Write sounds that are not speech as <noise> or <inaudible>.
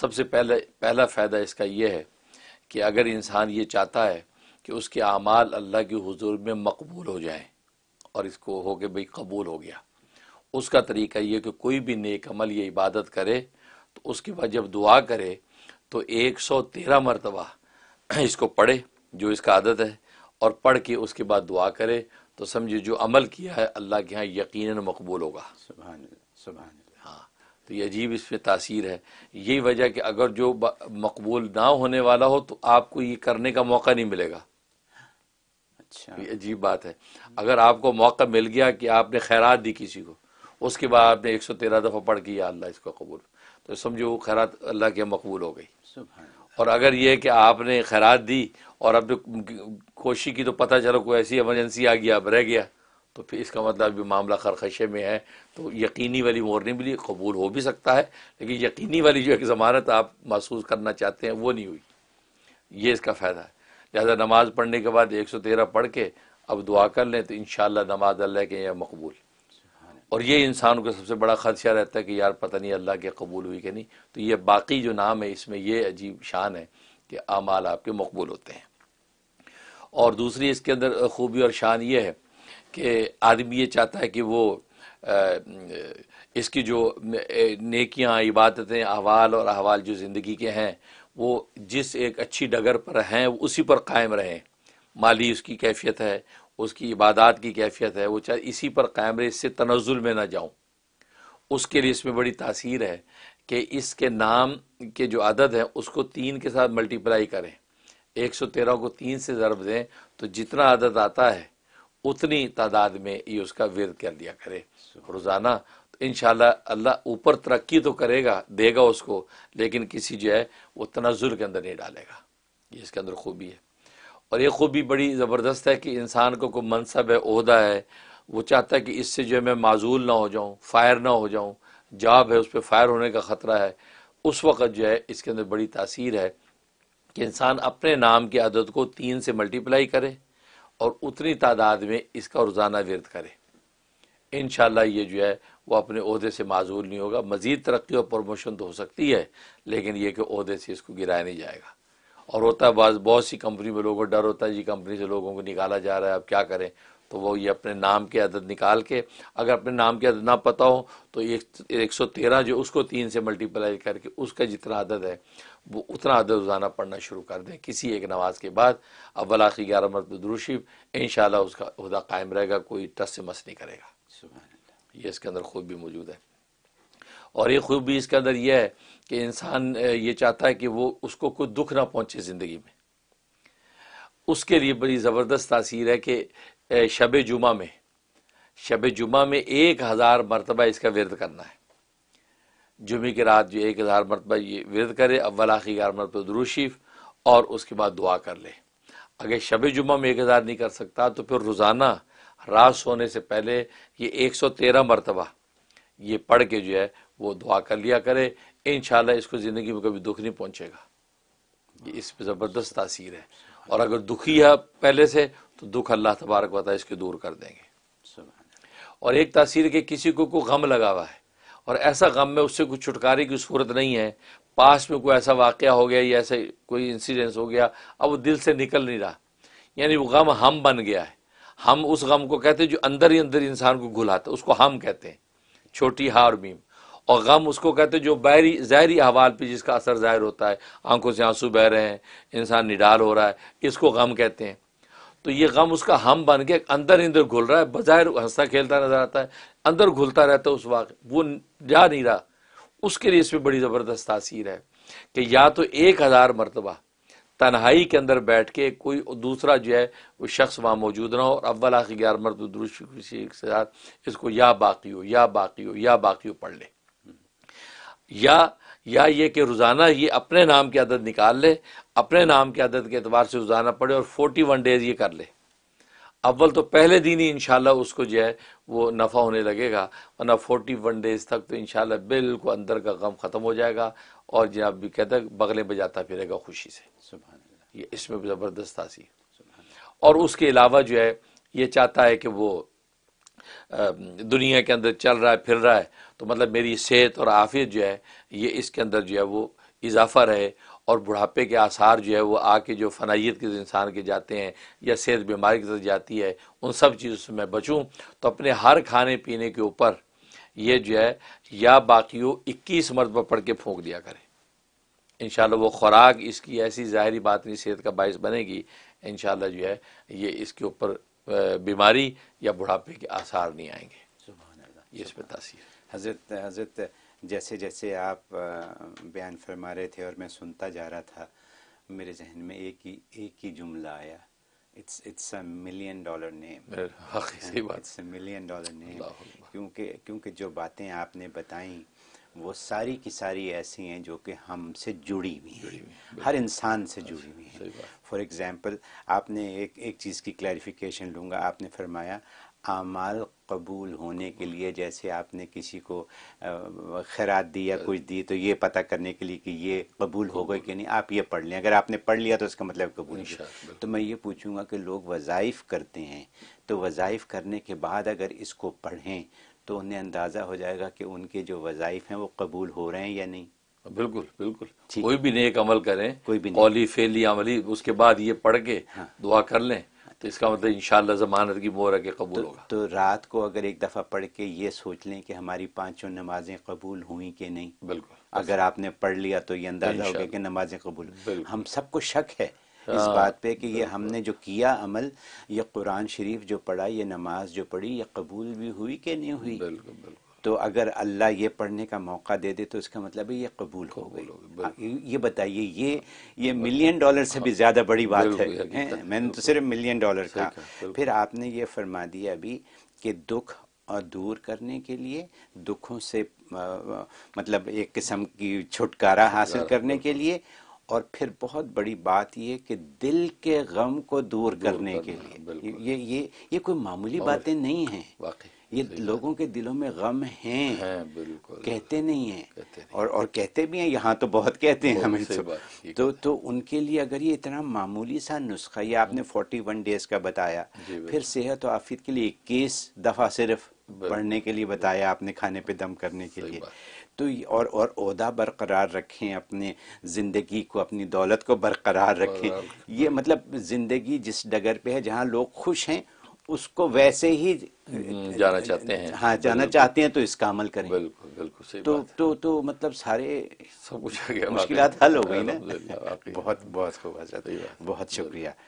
सबसे पहले पहला फ़ायदा इसका यह है कि अगर इंसान ये चाहता है कि उसके अमाल अल्लाह के हजूर में मकबूल हो जाएं और इसको हो के भाई कबूल हो गया उसका तरीका ये कि कोई भी नेक अमल ये इबादत करे तो उसके बाद जब दुआ करे तो एक सौ तेरह मरतबा <clears throat> इसको पढ़े जो इसका आदत है और पढ़ के उसके बाद दुआ करे तो समझिए जो अमल किया है अल्लाह के यहाँ यकीन मकबूल होगा सुबह सुबह तो ये अजीब इसमें तासीर है यही वजह कि अगर जो मकबूल ना होने वाला हो तो आपको ये करने का मौका नहीं मिलेगा अच्छा अजीब बात है अगर आपको मौका मिल गया कि आपने खैरात दी किसी को उसके बाद आपने एक सौ तेरह दफ़ा पढ़ किया अल्लाह इसको कबूल तो समझो वो खैरात अल्लाह के मकबूल हो गई और अगर ये कि आपने खैरात दी और अब तो कोशिश की तो पता चलो कोई ऐसी एमरजेंसी आ गया अब रह गया तो फिर इसका मतलब भी मामला खरखशे में है तो यकीनी वाली मोरनी भी कबूल हो भी सकता है लेकिन यकीनी वाली जो एक ज़मानत आप महसूस करना चाहते हैं वो नहीं हुई ये इसका फ़ायदा है लिहाजा नमाज पढ़ने के बाद एक सौ तेरह पढ़ के अब दुआ कर लें तो इन नमाज अल्लाह के यहाँ मकबूल और ये इंसान को सबसे बड़ा खदशा रहता है कि यार पता नहीं अल्लाह के कबूल हुई कि नहीं तो ये बाकी जो नाम है इसमें ये अजीब शान है कि आमाल आपके मकबूल होते हैं और दूसरी इसके अंदर खूबी और शान ये है कि आदमी ये चाहता है कि वो इसकी जो नेकियां इबादतें अहवाल और अहवाल जो ज़िंदगी के हैं वो जिस एक अच्छी डगर पर हैं उसी पर कायम रहें माली उसकी कैफियत है उसकी इबादत की कैफियत है वो चाहे इसी पर कायम रहे इससे तनजुल में ना जाऊँ उसके लिए इसमें बड़ी तासीर है कि इसके नाम के जो अदद हैं उसको तीन के साथ मल्टीप्लाई करें एक सौ तेरह को तीन से ज़रब दें तो जितना अदद आता है उतनी तादाद में ये उसका विरद कर दिया करे रोज़ाना तो इन अल्लाह ऊपर तरक्की तो करेगा देगा उसको लेकिन किसी जो है वो तनाजुर के अंदर नहीं डालेगा ये इसके अंदर खूबी है और ये खूबी बड़ी ज़बरदस्त है कि इंसान को कोई मनसब है अहदा है वो चाहता है कि इससे जो है मैं माजूल ना हो जाऊँ फायर ना हो जाऊँ जॉब है उस पर फायर होने का ख़तरा है उस वक़्त जो है इसके अंदर बड़ी तासीर है कि इंसान अपने नाम की आदत को तीन से मल्टीप्लाई करे और उतनी तादाद में इसका रोज़ाना विरद करे इन ये जो है वो अपने अहदे से माजूल नहीं होगा मज़ीद तरक्की और प्रमोशन तो हो सकती है लेकिन ये कि अहदे से इसको गिराया नहीं जाएगा और होता है बहुत सी कंपनी में लोगों को डर होता है जी कंपनी से लोगों को निकाला जा रहा है अब क्या करें तो वो ये अपने नाम के अदद निकाल के अगर अपने नाम के अदद ना पता हो तो एक सौ तेरह जो उसको तीन से मल्टीप्लाई करके उसका जितना अदद है वो उतना अदद रोज़ाना पढ़ना शुरू कर दें किसी एक नमाज के बाद अव्वल आखिर ग्यारह मरतब इन इन उसका उहदा कायम रहेगा कोई टस से मस नहीं करेगा ये इसके अंदर खूबी मौजूद है और ये खूबी इसके अंदर यह है कि इंसान ये चाहता है कि वो उसको कोई दुख ना पहुँचे ज़िंदगी में उसके लिए बड़ी ज़बरदस्त तासीर है कि शब जुमा में शब जुमा में एक हज़ार मरतबा इसका विरद करना है जुमे की रात जो एक हज़ार मरतबा ये विरद करे अव्वल आखिर ग्यारह मरतब दुरुशीफ और उसके बाद दुआ कर ले अगर शब जुमा में एक हज़ार नहीं कर सकता तो फिर रोज़ाना रात सोने से पहले ये एक सौ तेरह मरतबा ये पढ़ के जो है वो दुआ कर लिया करे इन इसको ज़िंदगी में कभी दुख नहीं पहुँचेगा ये इस पर ज़बरदस्त तासीर है और अगर दुखी है पहले से तो दुख अल्लाह तबारक वाता इसके दूर कर देंगे और एक तासीर के किसी को कोई गम लगा हुआ है और ऐसा गम में उससे कुछ छुटकारे की सूरत नहीं है पास में कोई ऐसा वाक़ हो गया या ऐसा कोई इंसिडेंस हो गया अब वो दिल से निकल नहीं रहा यानी वो गम हम बन गया है हम उस गम को कहते हैं जो अंदर ही अंदर इंसान को घुलाता है उसको हम कहते हैं छोटी हार बीम मीम और गम उसको कहते हैं जो बैरी ज़ाहरी अहवाल पे जिसका असर ज़ाहिर होता है आंखों से आंसू बह रहे हैं इंसान निडाल हो रहा है इसको गम कहते हैं तो ये गम उसका हम बन के अंदर अंदर घुल रहा है बज़ाहिर हंसता खेलता नजर आता है अंदर घुलता रहता है उस वाक वो जा नहीं रहा उसके लिए इसमें बड़ी ज़बरदस्त तासीर है कि या तो एक हज़ार मरतबा तन्हाई के अंदर बैठ के कोई दूसरा जो है वो शख्स वहाँ मौजूद ना हो और अव्वल आखिर ग्यारह मरतुदरुश के साथ इसको या बाकी हो या बाकी हो या बाकी हो पढ़ ले या या ये कि रोज़ाना ये अपने नाम की आदत निकाल ले अपने नाम की आदत के अतबार से गुजारना पड़े और फोर्टी वन डेज ये कर ले अव्वल तो पहले दिन ही इन उसको जो है वो नफ़ा होने लगेगा वरना फोर्टी वन डेज़ तक तो इन बिल्कुल अंदर का गम ख़त्म हो जाएगा और जनाब भी कहते हैं बगलें बजाता फिरेगा खुशी से ये इसमें भी ज़बरदस्त आसी और उसके अलावा जो है ये चाहता है कि वो दुनिया के अंदर चल रहा है फिर रहा है तो मतलब मेरी सेहत और आफियत जो है ये इसके अंदर जो है वो इजाफा रहे और बुढ़ापे के आसार जो है वो आके जो फनाइत के इंसान के जाते हैं या सेहत बीमारी की तरफ जाती है उन सब चीज़ों से मैं बचूँ तो अपने हर खाने पीने के ऊपर ये जो है या वो इक्कीस मर्द पर पढ़ के फूक दिया करें इन वो खुराक इसकी ऐसी ज़ाहरी बात नहीं सेहत का बायस बनेगी इन जो है ये इसके ऊपर बीमारी या बुढ़ापे के आसार नहीं आएंगे ये इस पर तासीर हजरत हजरत जैसे जैसे आप बयान फरमा रहे थे और मैं सुनता जा रहा था मेरे जहन में एक ही एक ही जुमला आया it's it's a million dollar name it's a million dollar name क्योंकि क्योंकि जो बातें आपने बताई वो सारी की सारी ऐसी हैं जो कि हमसे जुड़ी हुई हैं हर इंसान से अच्छा, जुड़ी हुई हैं फॉर एग्ज़ाम्पल आपने एक एक चीज़ की क्लैरिफिकेशन लूँगा आपने फरमाया आमाल कबूल होने के लिए जैसे आपने किसी को खैरात दी या कुछ दी तो ये पता करने के लिए कि ये कबूल हो गए कि नहीं आप ये पढ़ लें अगर आपने पढ़ लिया तो इसका मतलब कबूल तो मैं ये पूछूंगा कि लोग वज़ाइफ करते हैं तो वज़ाइफ करने के बाद अगर इसको पढ़ें तो उन्हें अंदाज़ा हो जाएगा कि उनके जो वज़ाइफ हैं वो कबूल हो रहे हैं या नहीं बिल्कुल बिल्कुल कोई भी नेक अमल करें कोई भी औली फेली अमली उसके बाद ये पढ़ के हाँ। दुआ कर लें तो इसका मतलब इन जमानत की मोहर के कबूल तो, होगा तो रात को अगर एक दफ़ा पढ़ के ये सोच लें कि हमारी पांचों नमाजें कबूल हुई कि नहीं बिल्कुल अगर आपने पढ़ लिया तो ये अंदाज़ा हो गया कि नमाजें कबूल हम सबको शक है इस हाँ, बात पे कि ये हमने जो किया अमल ये कुरान शरीफ जो पढ़ा ये नमाज जो पढ़ी ये कबूल भी हुई कि नहीं हुई बिल्कुल बिल्कुल तो अगर अल्लाह ये पढ़ने का मौका दे दे तो इसका मतलब है ये कबूल हो गई हाँ, ये बताइए ये हाँ, ये मिलियन डॉलर से भी ज़्यादा बड़ी बात है, है? मैंने तो सिर्फ मिलियन डॉलर का फिर आपने ये फरमा दिया अभी कि दुख और दूर करने के लिए दुखों से आ, मतलब एक किस्म की छुटकारा हासिल करने के लिए और फिर बहुत बड़ी बात ये कि दिल के गम को दूर, दूर करने, करने के लिए ये ये ये कोई मामूली बातें नहीं हैं ये लोगों के दिलों में गम है, बिल्कुल कहते नहीं है और और कहते भी हैं यहाँ तो बहुत कहते हैं हमें तो तो, तो उनके लिए अगर ये इतना मामूली सा नुस्खा ये आपने हम्म। फोर्टी वन डेज का बताया फिर सेहत और आफियत के लिए इक्कीस दफ़ा सिर्फ बढ़ने के लिए बताया आपने खाने पे दम करने के लिए तो और और ओहदा बरकरार रखें अपने ज़िंदगी को अपनी दौलत को बरकरार रखें ये मतलब ज़िंदगी जिस डगर पे है जहाँ लोग खुश हैं उसको वैसे ही हम्म, जाना चाहते हैं हाँ जाना चाहते हैं तो इसका अमल करें बिल्कुल बिल्कुल सही तो, बात तो तो मतलब सारे सब कुछ मुश्किल हल हो गई ना बहुत बहुत खूब बहुत शुक्रिया